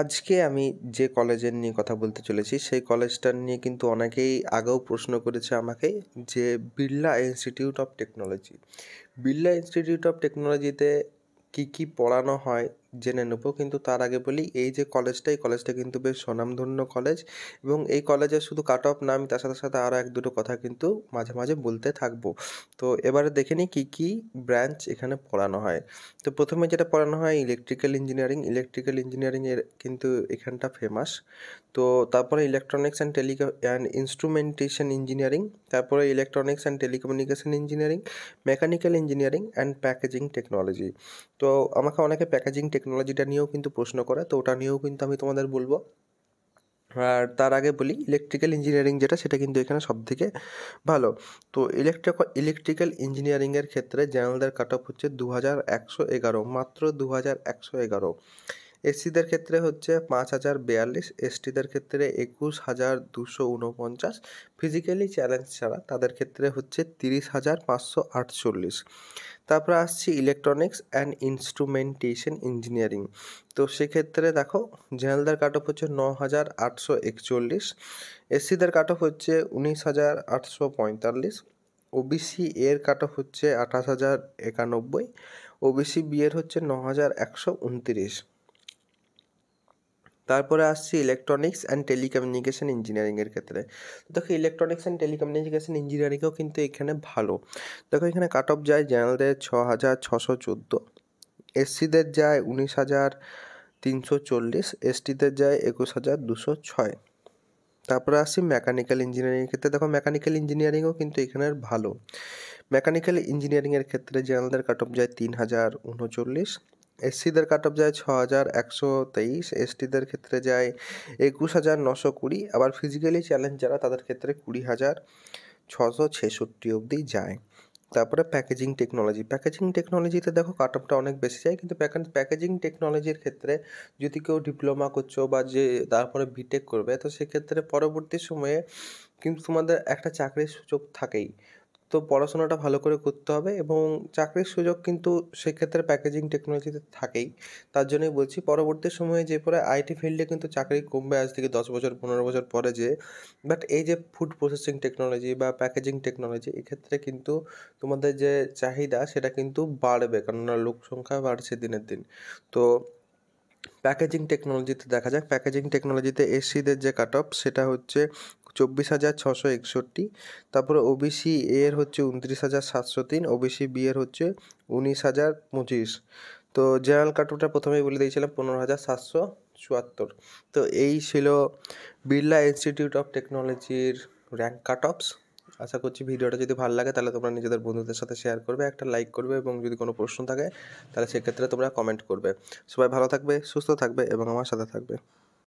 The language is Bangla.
আজকে আমি যে কলেজের নিয়ে কথা বলতে চলেছি সেই কলেজটা নিয়ে কিন্তু অনেকেই আগেও প্রশ্ন করেছে আমাকে যে Birla institute of technology Birla institute of টেকনোলজিতে কী কী পড়ানো হয় জেনে নেব কিন্তু তার আগে বলি এই যে কলেজটা এই কলেজটা কিন্তু বেশ স্বনামধন্য কলেজ এবং এই কলেজের শুধু কাট অফ না আমি তার সাথে সাথে আরও এক দুটো কথা কিন্তু মাঝে মাঝে বলতে থাকবো তো এবারে দেখে নিই কী কী ব্রাঞ্চ এখানে পড়ানো হয় তো প্রথমে যেটা পড়ানো হয় ইলেকট্রিক্যাল ইঞ্জিনিয়ারিং ইলেকট্রিক্যাল ইঞ্জিনিয়ারিংয়ের কিন্তু এখানটা ফেমাস তো তারপরে electronics and telecom and instrumentation engineering তারপরে electronics and telecommunication engineering mechanical engineering and packaging technology তো আমাকে অনেকে প্যাকেজিং টেক টেকনোলজিটা নিয়েও কিন্তু প্রশ্ন করে তো ওটা নিয়েও কিন্তু আমি তোমাদের বলবো আর তার আগে বলি ইলেকট্রিক্যাল ইঞ্জিনিয়ারিং যেটা সেটা কিন্তু এখানে সব থেকে ভালো তো ইলেকট্রিক ইলেকট্রিক্যাল ইঞ্জিনিয়ারিংয়ের ক্ষেত্রে জেনারেলদের কাট অফ হচ্ছে দু হাজার একশো এগারো মাত্র দু হাজার একশো এগারো এসসিদের ক্ষেত্রে হচ্ছে পাঁচ হাজার বিয়াল্লিশ এসটিদের ক্ষেত্রে একুশ হাজার দুশো উনপঞ্চাশ ফিজিক্যালি চ্যালেঞ্জ ছাড়া তাদের ক্ষেত্রে হচ্ছে তিরিশ হাজার পাঁচশো আটচল্লিশ তারপরে আসছি ইলেকট্রনিক্স অ্যান্ড ইনস্ট্রুমেন্টেশন ইঞ্জিনিয়ারিং তো সেক্ষেত্রে দেখো জেনারেলদের কাট অফ হচ্ছে ন হাজার আটশো একচল্লিশ এসসিদের কাট অফ হচ্ছে উনিশ হাজার আটশো পঁয়তাল্লিশ ওবিসি এর কাট অফ হচ্ছে আঠাশ হাজার একানব্বই ওবিসি বিয়ের হচ্ছে ন হাজার একশো উনতিরিশ তারপরে আসছি ইলেকট্রনিক্স অ্যান্ড টেলিকমিউনিকেশান ইঞ্জিনিয়ারিংয়ের ক্ষেত্রে দেখো ইলেকট্রনিক্স অ্যান্ড টেলিকমিউনিকেশান ইঞ্জিনিয়ারিংও কিন্তু এখানে ভালো দেখো এখানে কাট অফ যায় জেনারেলদের ছ হাজার ছশো চোদ্দো এসসিদের যায় উনিশ হাজার তিনশো চল্লিশ এসটিদের যায় একুশ হাজার দুশো ছয় তারপরে আসি মেকানিক্যাল ইঞ্জিনিয়ারিংয়ের ক্ষেত্রে দেখো মেকানিক্যাল ইঞ্জিনিয়ারিংও কিন্তু এখানে ভালো মেকানিক্যাল ইঞ্জিনিয়ারিংয়ের ক্ষেত্রে জেনারেলদের কাট অফ যায় তিন হাজার উনচল্লিশ এসসিদের কাট অফ যায় ছ হাজার একশো তেইশ এসটিদের ক্ষেত্রে যায় একুশ হাজার নশো কুড়ি আবার ফিজিক্যালি চ্যালেঞ্জ যারা তাদের ক্ষেত্রে কুড়ি হাজার ছশো ছেষট্টি অবধি যায় তারপরে প্যাকেজিং টেকনোলজি প্যাকেজিং টেকনোলজিতে দেখো কাট অফটা অনেক বেশি যায় কিন্তু প্যাকেজিং টেকনোলজির ক্ষেত্রে যদি কেউ ডিপ্লোমা করছো বা যে তারপরে বিটেক করবে তো সেক্ষেত্রে পরবর্তী সময়ে কিন্তু তোমাদের একটা চাকরির সুযোগ থাকেই তো পড়াশোনাটা ভালো করে করতে হবে এবং চাকরির সুযোগ কিন্তু সেক্ষেত্রে প্যাকেজিং টেকনোলজিতে থাকেই তার জন্যই বলছি পরবর্তী সময়ে যে পরে আইটি ফিল্ডে কিন্তু চাকরি কমবে আজ থেকে দশ বছর পনেরো বছর পরে যে বাট এই যে ফুড প্রসেসিং টেকনোলজি বা প্যাকেজিং টেকনোলজি এক্ষেত্রে কিন্তু তোমাদের যে চাহিদা সেটা কিন্তু বাড়বে কেননা লোক সংখ্যা বাড়ছে দিনের দিন তো প্যাকেজিং টেকনোলজিতে দেখা যাক প্যাকেজিং টেকনোলজিতে এসিদের যে কাট অফ সেটা হচ্ছে চব্বিশ হাজার ছশো একষট্টি তারপরে ওবিসি এর হচ্ছে উনত্রিশ হাজার সাতশো তিন ওবিসি বি এর হচ্ছে উনিশ হাজার পঁচিশ তো জেনারেল কাটুটা প্রথমেই বলে দিয়েছিলাম পনেরো হাজার সাতশো চুয়াত্তর তো এই ছিল বিড়লা ইনস্টিটিউট অফ টেকনোলজির র্যাঙ্ক কাট অফস আশা করছি ভিডিওটা যদি ভালো লাগে তাহলে তোমরা নিজেদের বন্ধুদের সাথে শেয়ার করবে একটা লাইক করবে এবং যদি কোনো প্রশ্ন থাকে তাহলে সেক্ষেত্রে তোমরা কমেন্ট করবে সবাই ভালো থাকবে সুস্থ থাকবে এবং আমার সাথে থাকবে